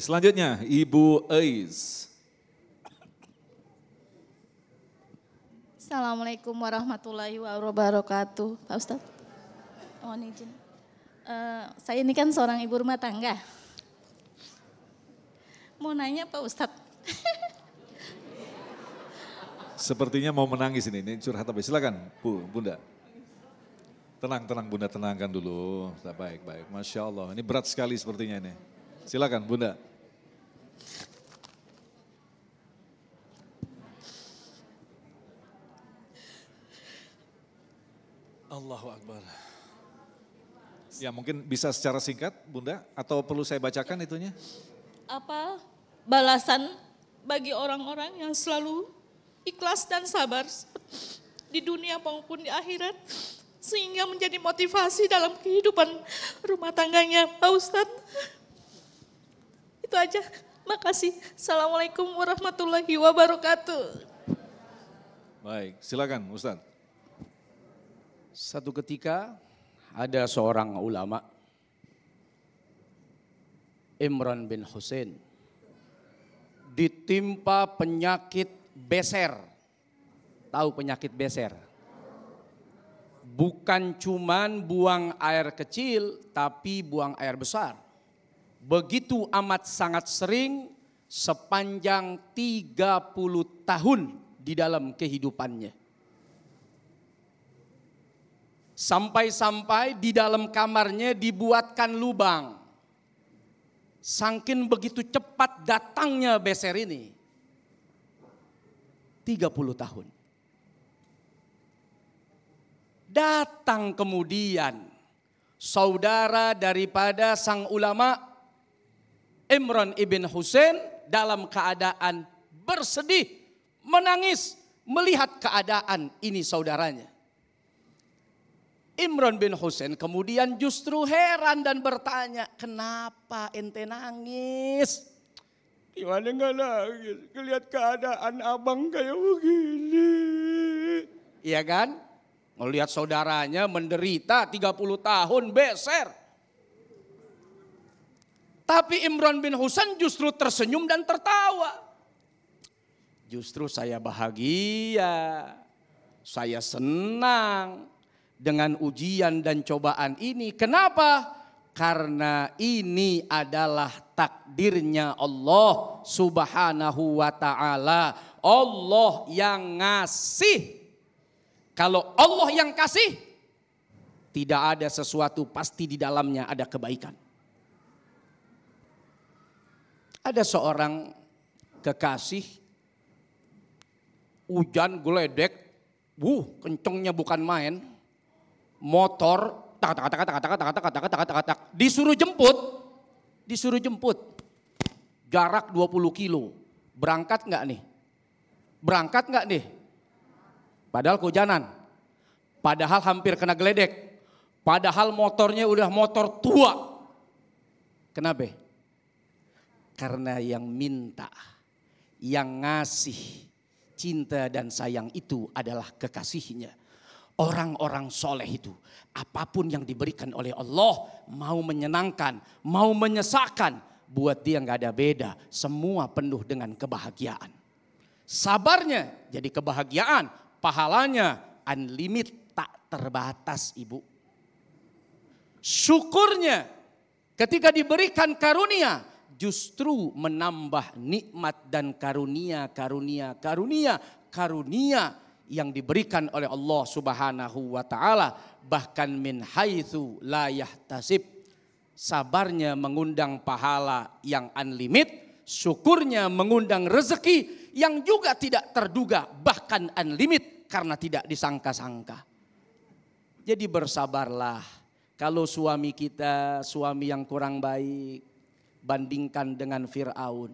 Selanjutnya, Ibu Eis. Assalamualaikum warahmatullahi wabarakatuh, Pak Ustaz. Mohon izin. Uh, saya ini kan seorang ibu rumah tangga. Mau nanya Pak Ustaz. Sepertinya mau menangis ini, ini curhat apa silakan Bu, Bunda. Tenang, tenang Bunda, tenangkan dulu. Nah, baik, baik. Masya Allah, ini berat sekali sepertinya ini. Silakan Bunda. Allahu Akbar. Ya mungkin bisa secara singkat Bunda atau perlu saya bacakan ya. itunya? Apa balasan bagi orang-orang yang selalu ikhlas dan sabar di dunia maupun di akhirat sehingga menjadi motivasi dalam kehidupan rumah tangganya Pak Ustadz. Itu aja. Makasih. Assalamualaikum warahmatullahi wabarakatuh. Baik, silakan Ustaz. Satu ketika ada seorang ulama Imran bin Hussein ditimpa penyakit beser. Tahu penyakit beser? Bukan cuman buang air kecil, tapi buang air besar begitu amat sangat sering sepanjang 30 tahun di dalam kehidupannya. Sampai-sampai di dalam kamarnya dibuatkan lubang. Sangkin begitu cepat datangnya beser ini. 30 tahun. Datang kemudian saudara daripada sang ulama' Imran ibn Husain dalam keadaan bersedih, menangis melihat keadaan ini saudaranya. Imran bin Husain kemudian justru heran dan bertanya, kenapa ente nangis? Gimana enggak nangis? Kelihat keadaan abang kayak begini. Iya kan? Melihat saudaranya menderita 30 tahun beser. Tapi Imran bin Husain justru tersenyum dan tertawa. Justru saya bahagia, saya senang dengan ujian dan cobaan ini. Kenapa? Karena ini adalah takdirnya Allah Subhanahu wa Ta'ala. Allah yang ngasih. Kalau Allah yang kasih, tidak ada sesuatu pasti di dalamnya ada kebaikan. Ada seorang kekasih, hujan geledek, wuh kencengnya bukan main, motor, tak tak tak tak tak tak tak tak tak tak tak disuruh jemput, disuruh jemput, jarak 20 kilo, berangkat nggak nih? Berangkat nggak nih? Padahal kehujanan, padahal hampir kena geledek, padahal motornya udah motor tua. Kenapa? Karena yang minta, yang ngasih cinta dan sayang itu adalah kekasihnya. Orang-orang soleh itu apapun yang diberikan oleh Allah mau menyenangkan, mau menyesakan Buat dia nggak ada beda, semua penuh dengan kebahagiaan. Sabarnya jadi kebahagiaan, pahalanya unlimited tak terbatas ibu. Syukurnya ketika diberikan karunia justru menambah nikmat dan karunia, karunia, karunia, karunia yang diberikan oleh Allah Subhanahu wa taala bahkan min haitsu la yahtasib. Sabarnya mengundang pahala yang unlimited, syukurnya mengundang rezeki yang juga tidak terduga bahkan unlimited karena tidak disangka-sangka. Jadi bersabarlah kalau suami kita suami yang kurang baik, bandingkan dengan Fir'aun.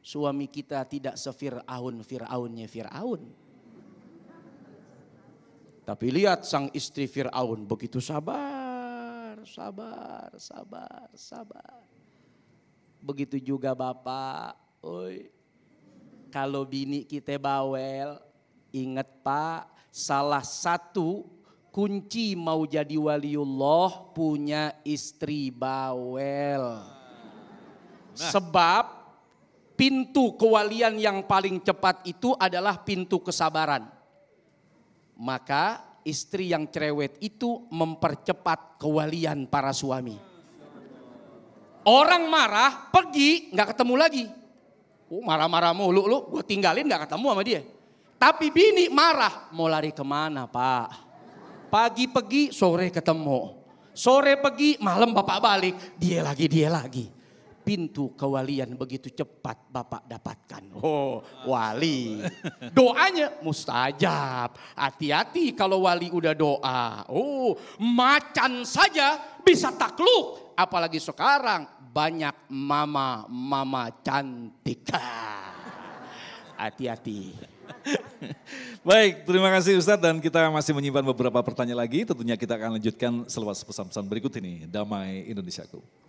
Suami kita tidak sefir'aun, Fir'aunnya Fir'aun. Tapi lihat sang istri Fir'aun begitu sabar, sabar, sabar, sabar. Begitu juga Bapak, oi, kalau bini kita bawel, ingat Pak, salah satu kunci mau jadi waliullah punya istri bawel. Nah. Sebab pintu kewalian yang paling cepat itu adalah pintu kesabaran. Maka istri yang cerewet itu mempercepat kewalian para suami. Orang marah, pergi, nggak ketemu lagi. Oh, marah-marah mulu lu, gue tinggalin nggak ketemu sama dia. Tapi bini marah, mau lari kemana pak? Pagi pergi, sore ketemu. Sore pergi, malam bapak balik, dia lagi, dia lagi pintu kewalian begitu cepat Bapak dapatkan. Oh, wali. Doanya mustajab. Hati-hati kalau wali udah doa. Oh, macan saja bisa takluk. Apalagi sekarang banyak mama-mama cantik. Hati-hati. Baik, terima kasih Ustadz dan kita masih menyimpan beberapa pertanyaan lagi. Tentunya kita akan lanjutkan seluas pesan-pesan berikut ini. Damai Indonesiaku.